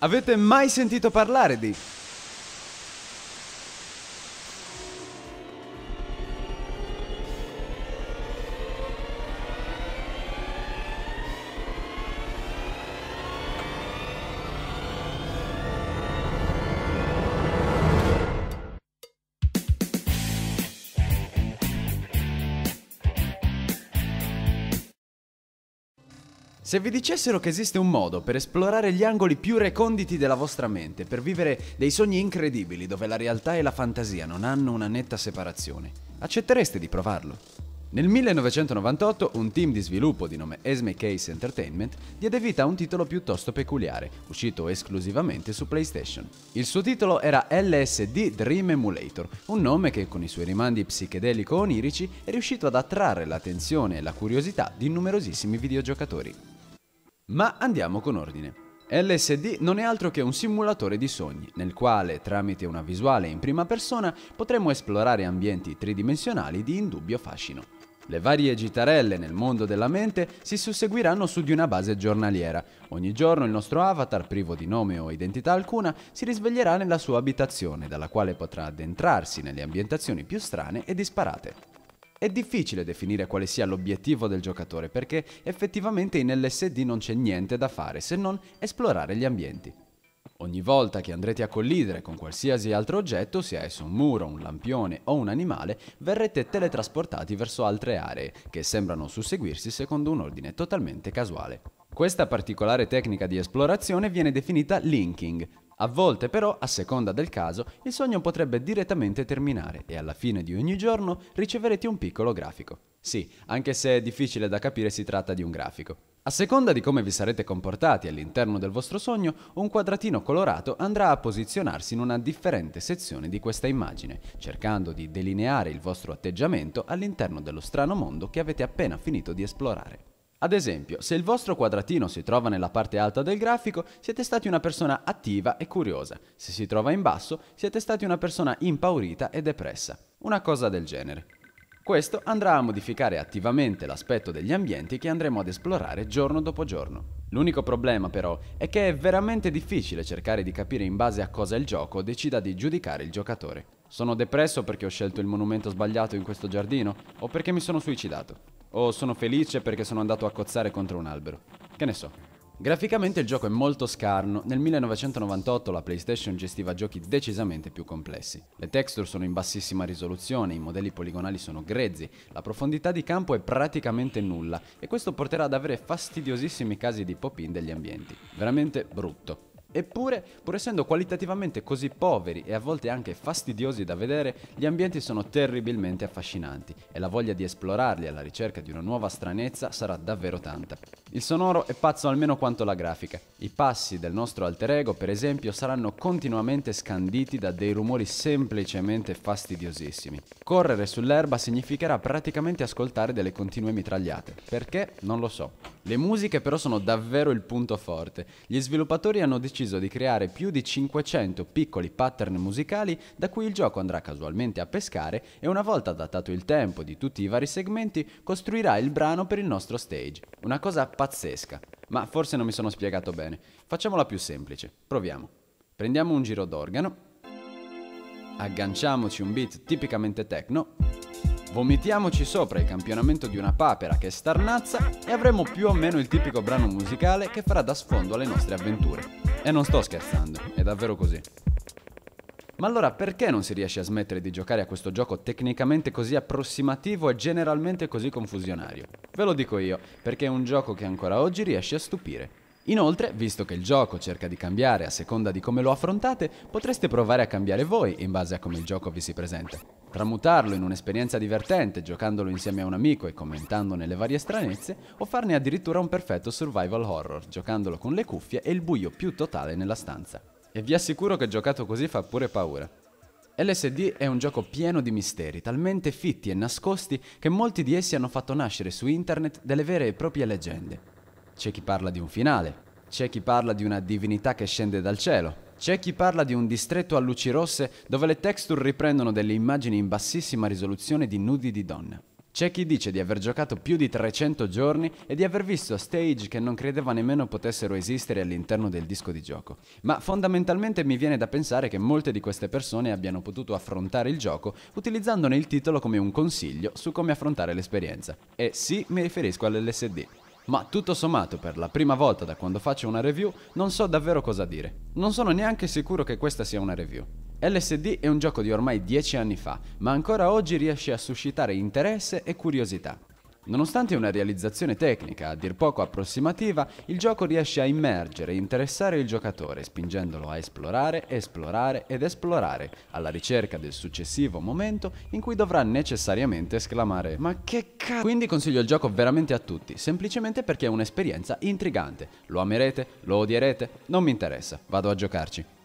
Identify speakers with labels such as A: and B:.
A: Avete mai sentito parlare di Se vi dicessero che esiste un modo per esplorare gli angoli più reconditi della vostra mente, per vivere dei sogni incredibili dove la realtà e la fantasia non hanno una netta separazione, accettereste di provarlo? Nel 1998 un team di sviluppo di nome Esme Case Entertainment diede vita a un titolo piuttosto peculiare, uscito esclusivamente su PlayStation. Il suo titolo era LSD Dream Emulator, un nome che con i suoi rimandi psichedelico-onirici è riuscito ad attrarre l'attenzione e la curiosità di numerosissimi videogiocatori. Ma andiamo con ordine. LSD non è altro che un simulatore di sogni, nel quale, tramite una visuale in prima persona, potremo esplorare ambienti tridimensionali di indubbio fascino. Le varie gitarelle nel mondo della mente si susseguiranno su di una base giornaliera. Ogni giorno il nostro avatar, privo di nome o identità alcuna, si risveglierà nella sua abitazione, dalla quale potrà addentrarsi nelle ambientazioni più strane e disparate. È difficile definire quale sia l'obiettivo del giocatore perché effettivamente in LSD non c'è niente da fare se non esplorare gli ambienti. Ogni volta che andrete a collidere con qualsiasi altro oggetto, sia esso un muro, un lampione o un animale, verrete teletrasportati verso altre aree, che sembrano susseguirsi secondo un ordine totalmente casuale. Questa particolare tecnica di esplorazione viene definita linking, a volte però, a seconda del caso, il sogno potrebbe direttamente terminare e alla fine di ogni giorno riceverete un piccolo grafico. Sì, anche se è difficile da capire si tratta di un grafico. A seconda di come vi sarete comportati all'interno del vostro sogno, un quadratino colorato andrà a posizionarsi in una differente sezione di questa immagine, cercando di delineare il vostro atteggiamento all'interno dello strano mondo che avete appena finito di esplorare. Ad esempio, se il vostro quadratino si trova nella parte alta del grafico, siete stati una persona attiva e curiosa, se si trova in basso, siete stati una persona impaurita e depressa, una cosa del genere. Questo andrà a modificare attivamente l'aspetto degli ambienti che andremo ad esplorare giorno dopo giorno. L'unico problema però è che è veramente difficile cercare di capire in base a cosa il gioco decida di giudicare il giocatore. Sono depresso perché ho scelto il monumento sbagliato in questo giardino o perché mi sono suicidato o sono felice perché sono andato a cozzare contro un albero. Che ne so. Graficamente il gioco è molto scarno, nel 1998 la PlayStation gestiva giochi decisamente più complessi. Le texture sono in bassissima risoluzione, i modelli poligonali sono grezzi, la profondità di campo è praticamente nulla e questo porterà ad avere fastidiosissimi casi di pop-in degli ambienti. Veramente brutto. Eppure, pur essendo qualitativamente così poveri e a volte anche fastidiosi da vedere, gli ambienti sono terribilmente affascinanti e la voglia di esplorarli alla ricerca di una nuova stranezza sarà davvero tanta. Il sonoro è pazzo almeno quanto la grafica. I passi del nostro alter ego, per esempio, saranno continuamente scanditi da dei rumori semplicemente fastidiosissimi. Correre sull'erba significherà praticamente ascoltare delle continue mitragliate. Perché? Non lo so. Le musiche però sono davvero il punto forte. Gli sviluppatori hanno deciso di creare più di 500 piccoli pattern musicali da cui il gioco andrà casualmente a pescare e una volta adattato il tempo di tutti i vari segmenti costruirà il brano per il nostro stage. Una cosa pazzesca, ma forse non mi sono spiegato bene. Facciamola più semplice, proviamo. Prendiamo un giro d'organo, agganciamoci un beat tipicamente techno Vomitiamoci sopra il campionamento di una papera che è starnazza e avremo più o meno il tipico brano musicale che farà da sfondo alle nostre avventure. E non sto scherzando, è davvero così. Ma allora perché non si riesce a smettere di giocare a questo gioco tecnicamente così approssimativo e generalmente così confusionario? Ve lo dico io, perché è un gioco che ancora oggi riesce a stupire. Inoltre, visto che il gioco cerca di cambiare a seconda di come lo affrontate, potreste provare a cambiare voi in base a come il gioco vi si presenta. Tramutarlo in un'esperienza divertente, giocandolo insieme a un amico e commentandone le varie stranezze, o farne addirittura un perfetto survival horror, giocandolo con le cuffie e il buio più totale nella stanza. E vi assicuro che giocato così fa pure paura. LSD è un gioco pieno di misteri, talmente fitti e nascosti che molti di essi hanno fatto nascere su internet delle vere e proprie leggende c'è chi parla di un finale, c'è chi parla di una divinità che scende dal cielo, c'è chi parla di un distretto a luci rosse dove le texture riprendono delle immagini in bassissima risoluzione di nudi di donne. C'è chi dice di aver giocato più di 300 giorni e di aver visto stage che non credeva nemmeno potessero esistere all'interno del disco di gioco. Ma fondamentalmente mi viene da pensare che molte di queste persone abbiano potuto affrontare il gioco utilizzandone il titolo come un consiglio su come affrontare l'esperienza. E sì, mi riferisco all'LSD ma tutto sommato per la prima volta da quando faccio una review non so davvero cosa dire. Non sono neanche sicuro che questa sia una review. LSD è un gioco di ormai 10 anni fa, ma ancora oggi riesce a suscitare interesse e curiosità. Nonostante una realizzazione tecnica a dir poco approssimativa, il gioco riesce a immergere e interessare il giocatore, spingendolo a esplorare, esplorare ed esplorare, alla ricerca del successivo momento in cui dovrà necessariamente esclamare Ma che cazzo! Quindi consiglio il gioco veramente a tutti, semplicemente perché è un'esperienza intrigante. Lo amerete, lo odierete, non mi interessa, vado a giocarci.